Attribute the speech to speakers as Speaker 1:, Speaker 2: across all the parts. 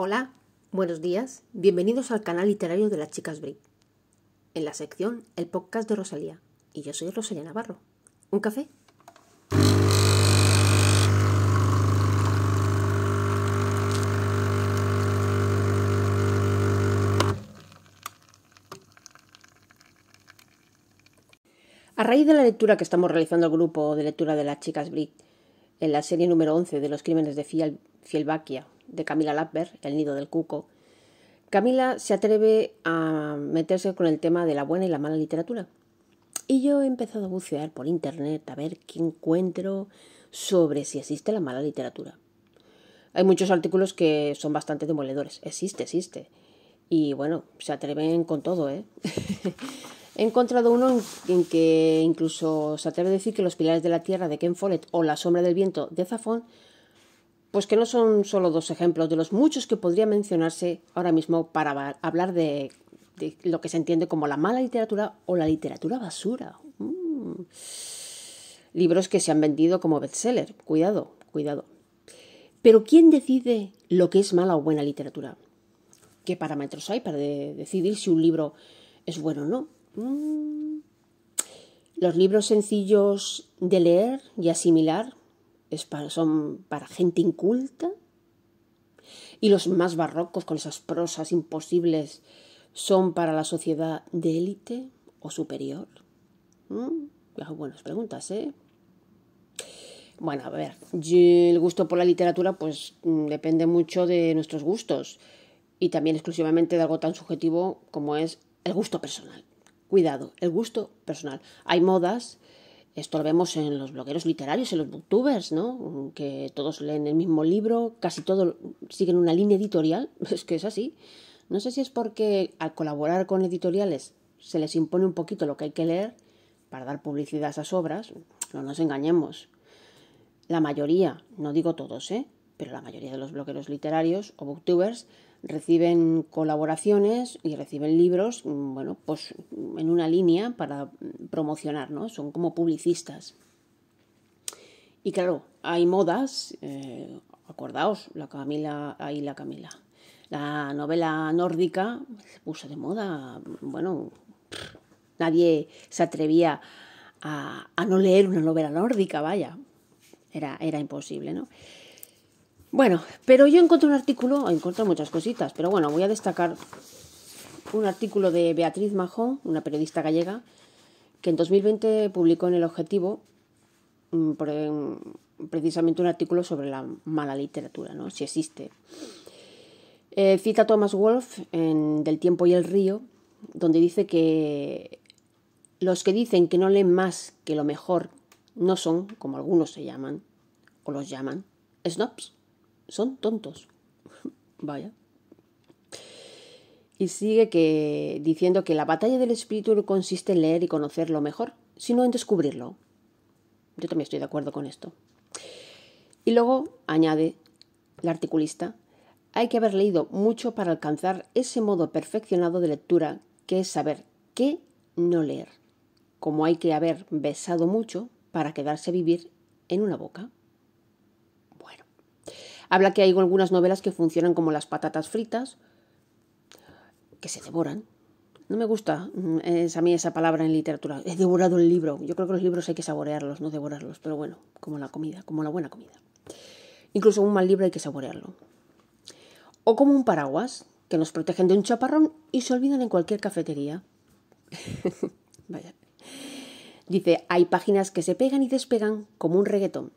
Speaker 1: Hola, buenos días, bienvenidos al canal literario de las chicas Brick, en la sección El podcast de Rosalía, y yo soy Rosalía Navarro. ¿Un café? A raíz de la lectura que estamos realizando el grupo de lectura de las chicas Brick en la serie número 11 de los crímenes de Fiel, de Camila lapper El nido del cuco, Camila se atreve a meterse con el tema de la buena y la mala literatura. Y yo he empezado a bucear por internet a ver qué encuentro sobre si existe la mala literatura. Hay muchos artículos que son bastante demoledores. Existe, existe. Y bueno, se atreven con todo, ¿eh? He encontrado uno en, que incluso se atreve a decir que Los Pilares de la Tierra de Ken Follett o La Sombra del Viento de Zafón pues que no son solo dos ejemplos de los muchos que podría mencionarse ahora mismo para hablar de, lo que se entiende como la mala literatura o la literatura basura. Mm. Libros que se han vendido como bestseller. Cuidado, cuidado. Pero ¿quién decide lo que es mala o buena literatura? ¿Qué parámetros hay para decidir si un libro es bueno o no? Mm. Los libros sencillos de leer y asimilar son para gente inculta. Y los más barrocos, con esas prosas imposibles, son para la sociedad de élite o superior. ¿Mm? Buenas preguntas, ¿eh? Bueno, a ver, el gusto por la literatura pues mm, depende mucho de nuestros gustos y también exclusivamente de algo tan subjetivo como es el gusto personal. Cuidado, el gusto personal. Hay modas esto lo vemos en los blogueros literarios, en los booktubers, ¿no? Que todos leen el mismo libro, casi todos siguen una línea editorial, es que es así. No sé si es porque al colaborar con editoriales se les impone un poquito lo que hay que leer para dar publicidad a esas obras, no nos engañemos. La mayoría, no digo todos, ¿eh? pero la mayoría de los blogueros literarios o booktubers reciben colaboraciones y reciben libros, mm, bueno, pues en una línea para promocionar, ¿no? Son como publicistas. Y claro, hay modas, eh, acordaos, la Camila, ahí la Camila. La novela nórdica se puso de moda, bueno, nadie se atrevía a, no leer una novela nórdica, vaya, era, era imposible, ¿no? Bueno, pero yo encontré un artículo, encuentro muchas cositas, pero bueno, voy a destacar un artículo de Beatriz Majón, una periodista gallega, que en 2020 publicó en El Objetivo mm, precisamente un artículo sobre la mala literatura, ¿no? si existe. Eh, cita a Thomas Wolfe en Del tiempo y el río, donde dice que los que dicen que no leen más que lo mejor no son, como algunos se llaman, o los llaman, snobs son tontos. Vaya. Y sigue que, diciendo que la batalla del espíritu no consiste en leer y conocerlo mejor, sino en descubrirlo. Yo también estoy de acuerdo con esto. Y luego añade la articulista, hay que haber leído mucho para alcanzar ese modo perfeccionado de lectura que es saber qué no leer, como hay que haber besado mucho para quedarse a vivir en una boca. Habla que hay algunas novelas que funcionan como las patatas fritas, que se devoran. No me gusta mm, es a mí esa palabra en literatura. He devorado el libro. Yo creo que los libros hay que saborearlos, no devorarlos, pero bueno, como la comida, como la buena comida. Incluso un mal libro hay que saborearlo. O como un paraguas, que nos protegen de un chaparrón y se olvidan en cualquier cafetería. Vaya. Dice, hay páginas que se pegan y despegan como un reggaetón.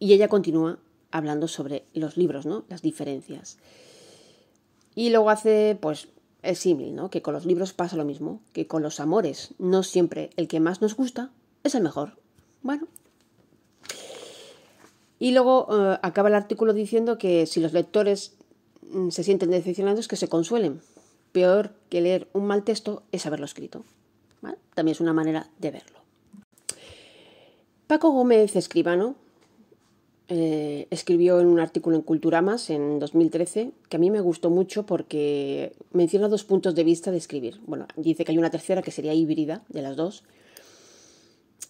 Speaker 1: Y ella continúa hablando sobre los libros, ¿no? Las diferencias. Y luego hace, pues, el símil, ¿no? Que con los libros pasa lo mismo, que con los amores, no siempre el que más nos gusta es el mejor. Bueno. Y luego eh, acaba el artículo diciendo que si los lectores mm, se sienten decepcionados, que se consuelen. Peor que leer un mal texto es haberlo escrito. También es una manera de verlo. Paco Gómez Escribano eh, escribió en un artículo en Cultura Más en 2013 que a mí me gustó mucho porque menciona dos puntos de vista de escribir. Bueno, dice que hay una tercera que sería híbrida de las dos.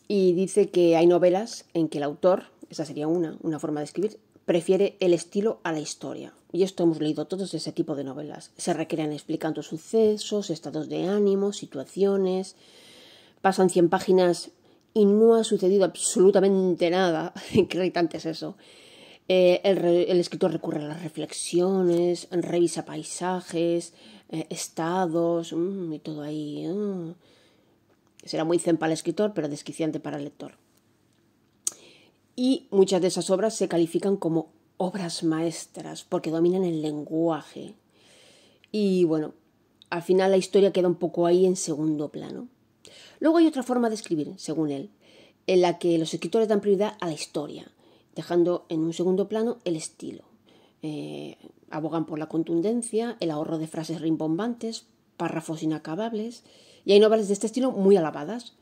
Speaker 1: Y dice que hay novelas en que el autor, esa sería una, una forma de escribir, prefiere el estilo a la historia. Y esto hemos leído todos ese tipo de novelas. Se recrean explicando sucesos, estados de ánimo, situaciones. Pasan 100 páginas y no ha sucedido absolutamente nada. Qué irritante es eso. Eh, el, escritor recurre a las reflexiones, revisa paisajes, eh, estados mm, y todo ahí. Mm. Será muy zen para el escritor, pero desquiciante para el lector. Y muchas de esas obras se califican como obras maestras porque dominan el lenguaje. Y bueno, al final la historia queda un poco ahí en segundo plano. Luego hay otra forma de escribir, según él, en la que los escritores dan prioridad a la historia, dejando en un segundo plano el estilo. Eh, abogan por la contundencia, el ahorro de frases rimbombantes, párrafos inacabables, y hay novelas de este estilo muy alabadas,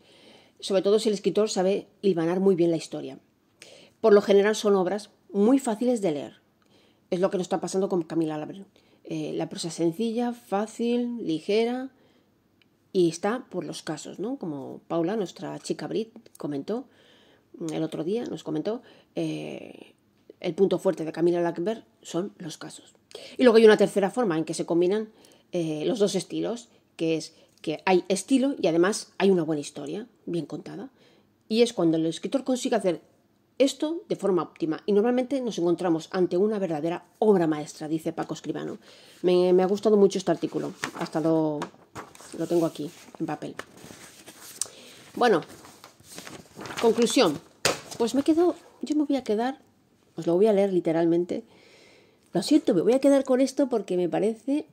Speaker 1: sobre todo si el escritor sabe libanar muy bien la historia. Por lo general son obras muy fáciles de leer. Es lo que nos está pasando con Camila Labrador. Eh, la prosa es sencilla, fácil, ligera, y está por los casos, ¿no? Como Paula, nuestra chica Brit, comentó mm, el otro día, nos comentó, eh, el punto fuerte de Camila Lackberg son los casos. Y luego hay una tercera forma en que se combinan eh, los dos estilos, que es que hay estilo y además hay una buena historia, bien contada. Y es cuando el escritor consigue hacer esto de forma óptima y normalmente nos encontramos ante una verdadera obra maestra, dice Paco Escribano. Me, ha gustado mucho este artículo. ha estado... Lo tengo aquí, en papel. Bueno, conclusión. Pues me quedo, yo me voy a quedar, os lo voy a leer literalmente. Lo siento, me voy a quedar con esto porque me parece,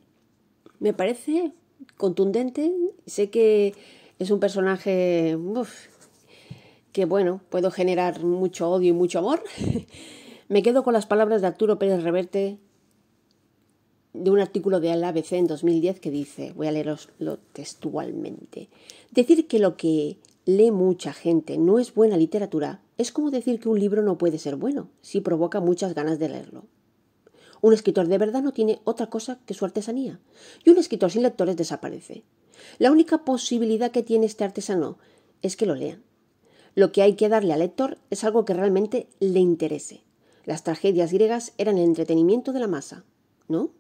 Speaker 1: me parece contundente. Sé que es un personaje que, bueno, puedo generar mucho odio y mucho amor. me quedo con las palabras de Arturo Pérez Reverte de un artículo de la ABC en 2010 que dice, voy a leeroslo textualmente, decir que lo que lee mucha gente no es buena literatura es como decir que un libro no puede ser bueno si provoca muchas ganas de leerlo. Un escritor de verdad no tiene otra cosa que su artesanía, y un escritor sin lectores desaparece. La única posibilidad que tiene este artesano es que lo lean. Lo que hay que darle al lector es algo que realmente le interese. Las tragedias griegas eran el entretenimiento de la masa, ¿no?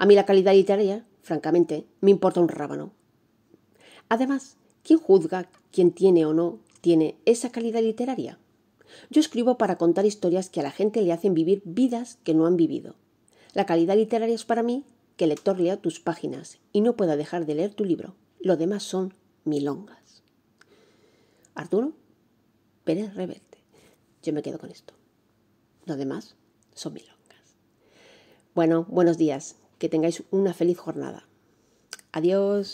Speaker 1: A mí la calidad literaria, francamente, me importa un rábano. Además, ¿quién juzga quién tiene o no tiene esa calidad literaria? Yo escribo para contar historias que a la gente le hacen vivir vidas que no han vivido. La calidad literaria es para mí que el lector lea tus páginas y no pueda dejar de leer tu libro. Lo demás son milongas. Arturo Pérez Reverte. Yo me quedo con esto. Lo demás son milongas. Bueno, buenos días. Que tengáis una feliz jornada. Adiós.